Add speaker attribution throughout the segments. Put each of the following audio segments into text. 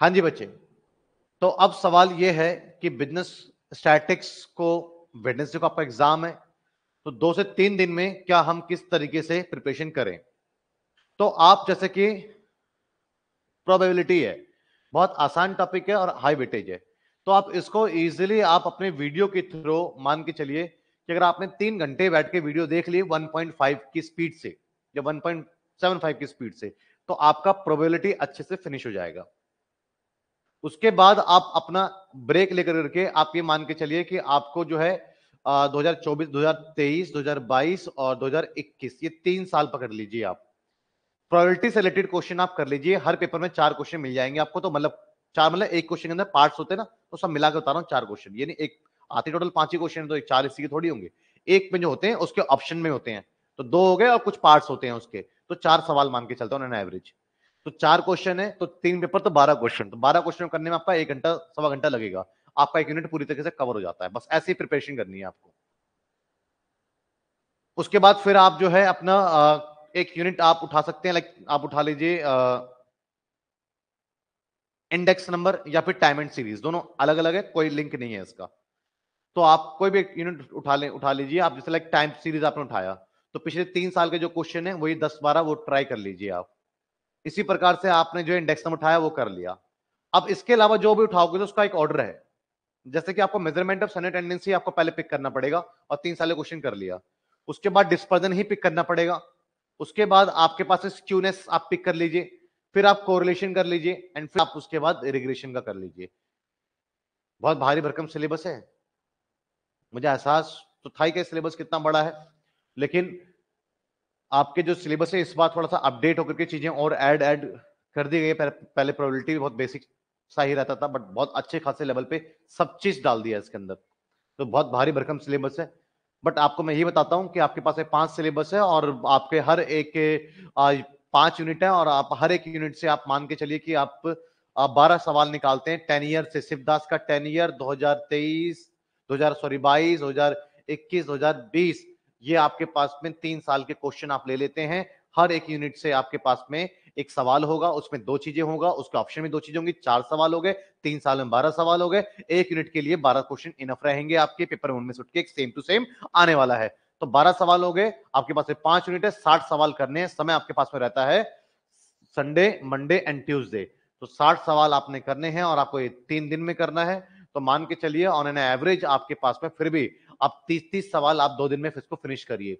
Speaker 1: हाँ जी बच्चे तो अब सवाल यह है कि बिजनेस स्टैटिक्स को वेडनेसडे को आपका एग्जाम है तो दो से तीन दिन में क्या हम किस तरीके से प्रिपरेशन करें तो आप जैसे कि प्रोबेबिलिटी है बहुत आसान टॉपिक है और हाई वेटेज है तो आप इसको इजीली आप अपने वीडियो के थ्रू मान के चलिए कि अगर आपने तीन घंटे बैठ के वीडियो देख लिए 1.5 की स्पीड से या 1.75 की स्पीड से तो आपका प्रोबेबिलिटी अच्छे से फिनिश हो जाएगा उसके बाद आप अपना ब्रेक लेकर करके आप ये मान के चलिए कि आपको जो है दो हजार बाईस और इक्कीस ये तीन साल पकड़ लीजिए आप प्रायोरिटी से रिलेटेड क्वेश्चन आप कर लीजिए हर पेपर में चार क्वेश्चन मिल जाएंगे आपको तो मतलब चार मतलब एक क्वेश्चन के अंदर पार्ट्स होते हैं ना तो सब मिला के बता रहा हूँ चार क्वेश्चन यानी एक आते टोटल पांच ही क्वेश्चन तो चार इसी के थोड़ी होंगे एक में जो होते हैं उसके ऑप्शन में होते हैं तो दो हो गए और कुछ पार्ट्स होते हैं उसके तो चार सवाल मान के चलता हूँ एवरेज तो चार क्वेश्चन है तो तीन पेपर तो बारह क्वेश्चन तो बारह क्वेश्चन करने में आपका एक घंटा सवा घंटा लगेगा आपका एक यूनिट पूरी तरीके से कवर हो जाता है बस ऐसी प्रिपरेशन करनी है आपको उसके बाद फिर आप जो है अपना एक यूनिट आप उठा सकते हैं लाइक आप उठा लीजिए इंडेक्स नंबर या फिर टाइम एंड सीरीज दोनों अलग अलग है कोई लिंक नहीं है इसका तो आप कोई भी यूनिट उठा ले उठा लीजिए आप जैसे लाइक टाइम सीरीज आपने उठाया तो पिछले तीन साल के जो क्वेश्चन है वही दस बारह वो ट्राई कर लीजिए आप इसी प्रकार से आपने जो इंडेक्स नंबर उठाया वो कर लिया अब इसके अलावा जो भी उठाओगे तो उसका एक ऑर्डर है जैसे कि आपको मेजरमेंट ऑफ सनी टेंडेंसी आपको पहले पिक करना पड़ेगा और तीन साल क्वेश्चन कर लिया उसके बाद डिस्पर्जन ही पिक करना पड़ेगा उसके बाद आपके पास स्क्यूनेस आप पिक कर लीजिए फिर आप कोरिलेशन कर लीजिए एंड फिर आप उसके बाद रिग्रेशन का कर लीजिए बहुत भारी भरकम सिलेबस है मुझे एहसास तो था ही सिलेबस कितना बड़ा है लेकिन आपके जो सिलेबस है इस बार थोड़ा सा अपडेट होकर के चीजें और ऐड ऐड कर दी गई है पहले प्रोबेबिलिटी बहुत बेसिक सा ही रहता था बट बहुत अच्छे खासे लेवल पे सब चीज डाल दिया इसके अंदर तो बहुत भारी भरकम सिलेबस है बट आपको मैं ये बताता हूँ कि आपके पास पांच सिलेबस है और आपके हर एक के पांच यूनिट है और आप हर एक यूनिट से आप मान के चलिए कि आप बारह सवाल निकालते हैं टेन ईयर से शिवदास का टेन ईयर दो हजार तेईस दो हजार सॉरी बाईस दो हजार इक्कीस दो हजार बीस ये आपके पास में तीन साल के क्वेश्चन आप ले लेते हैं हर एक यूनिट से आपके पास में एक सवाल होगा उसमें दो चीजें होगा उसके ऑप्शन में दो चीजें होंगी चार सवाल हो गए तीन साल में बारह सवाल हो गए एक यूनिट के लिए बारह क्वेश्चन इनफ रहेंगे आपके पेपर उनमें सुट एक सेम टू सेम आने वाला है तो बारह सवाल हो गए आपके पास में पांच यूनिट है साठ सवाल करने हैं समय आपके पास में रहता है संडे मंडे एंड ट्यूजडे तो साठ सवाल आपने करने हैं और आपको तीन दिन में करना है तो मान के चलिए ऑन एन एवरेज आपके पास में फिर भी आप तीस तीस सवाल आप दो दिन में इसको फिनिश करिए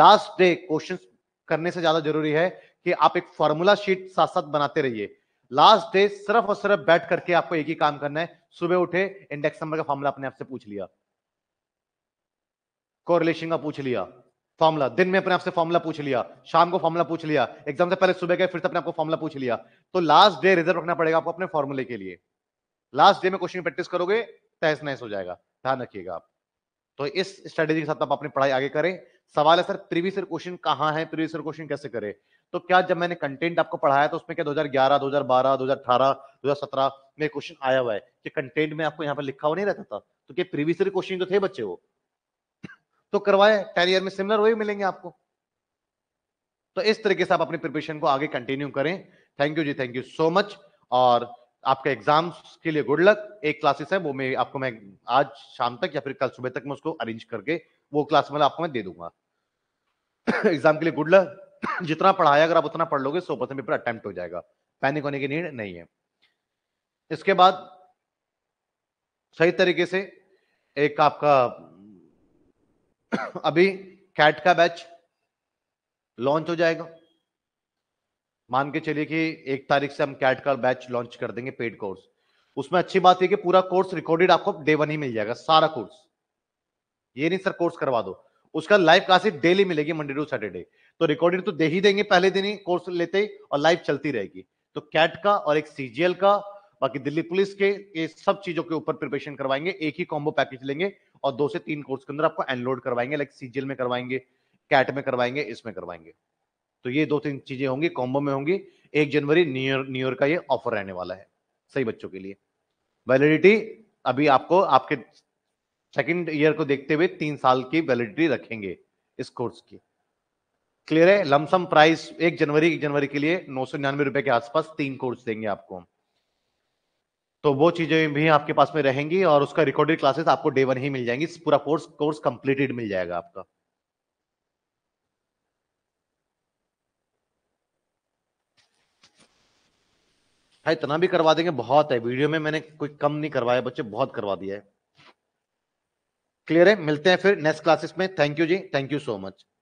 Speaker 1: लास्ट डे क्वेश्चन करने से ज्यादा जरूरी है कि आप एक फॉर्मूला शीट साथ साथ बनाते रहिए लास्ट डे सिर्फ और सिर्फ बैठ करके आपको एक ही काम करना है सुबह उठे इंडेक्स नंबर का फॉर्मूला अपने आपसे पूछ लिया कोरिलेशन का पूछ लिया फॉर्मूला दिन में अपने आपसे फॉर्मूला पूछ लिया शाम को फॉर्मूला पूछ लिया एग्जाम से पहले सुबह गए फिर से अपने आपको फॉर्मूला पूछ लिया तो लास्ट डे रिजर्व रखना पड़ेगा आपको अपने फॉर्मूले के लिए लास्ट डे में क्वेश्चन प्रैक्टिस करोगे तहस नहस हो जाएगा ध्यान रखिएगा आप तो इस स्ट्रेटेजी के साथ आप अपनी पढ़ाई आगे करें सवाल है सर प्रीवियस क्वेश्चन कहाँ है प्रीवियस क्वेश्चन कैसे करें तो क्या जब मैंने कंटेंट आपको पढ़ाया तो उसमें क्या दो दो दो हजार हजार हजार ग्यारह बारह अठारह दो हजार सत्रह में क्वेश्चन आया हुआ है कि कंटेंट में आपको यहाँ पर लिखा हुआ नहीं रहता था तो क्या प्रीवियस क्वेश्चन तो थे बच्चे वो तो करवाए टेन ईयर में सिमिलर वही मिलेंगे आपको तो इस तरीके से आप अपनी प्रिपरेशन को आगे कंटिन्यू करें thank you ji thank you so much और आपका एग्जाम्स के लिए गुड लक एक क्लासेस है वो मैं आपको मैं आज शाम तक या फिर कल सुबह तक मैं उसको अरेंज करके वो क्लास मतलब आपको मैं दे दूंगा एग्जाम के लिए गुड लक जितना पढ़ाया अगर आप उतना पढ़ लोगे सो परसेंट पेपर अटेम्प्ट हो जाएगा पैनिक होने की नीड नहीं है इसके बाद सही तरीके से एक आपका अभी कैट का बैच लॉन्च हो जाएगा मान के चलिए कि एक तारीख से हम कैट का बैच लॉन्च कर देंगे पेड कोर्स उसमें अच्छी बात यह कि पूरा कोर्स रिकॉर्डेड आपको डे वन ही मिल जाएगा सारा कोर्स ये नहीं सर कोर्स करवा दो उसका लाइव क्लासेस डेली मिलेगी मंडे टू सैटरडे तो रिकॉर्डेड तो दे ही देंगे पहले दिन ही कोर्स लेते ही और लाइव चलती रहेगी तो कैट का और एक सीजीएल का बाकी दिल्ली पुलिस के ये सब चीजों के ऊपर प्रिपरेशन करवाएंगे एक ही कॉम्बो पैकेज लेंगे और दो से तीन कोर्स के अंदर आपको एनलोड करवाएंगे लाइक सीजीएल में करवाएंगे कैट में करवाएंगे इसमें करवाएंगे तो ये दो तीन चीजें होंगी कॉम्बो में होंगी एक जनवरी न्यूयर न्यूयर का ये ऑफर रहने वाला है सही बच्चों के लिए वैलिडिटी अभी आपको आपके सेकेंड ईयर को देखते हुए तीन साल की वैलिडिटी रखेंगे इस कोर्स की क्लियर है लमसम प्राइस एक जनवरी एक जनवरी के लिए नौ सौ निन्यानवे रुपए के आसपास तीन कोर्स देंगे आपको तो वो चीजें भी आपके पास में रहेंगी और उसका रिकॉर्डेड क्लासेस आपको डे वन ही मिल जाएंगी पूरा कोर्स कोर्स कंप्लीटेड मिल जाएगा आपका हाँ इतना भी करवा देंगे बहुत है वीडियो में मैंने कोई कम नहीं करवाया बच्चे बहुत करवा दिया है क्लियर है मिलते हैं फिर नेक्स्ट क्लासेस में thank you ji thank you so much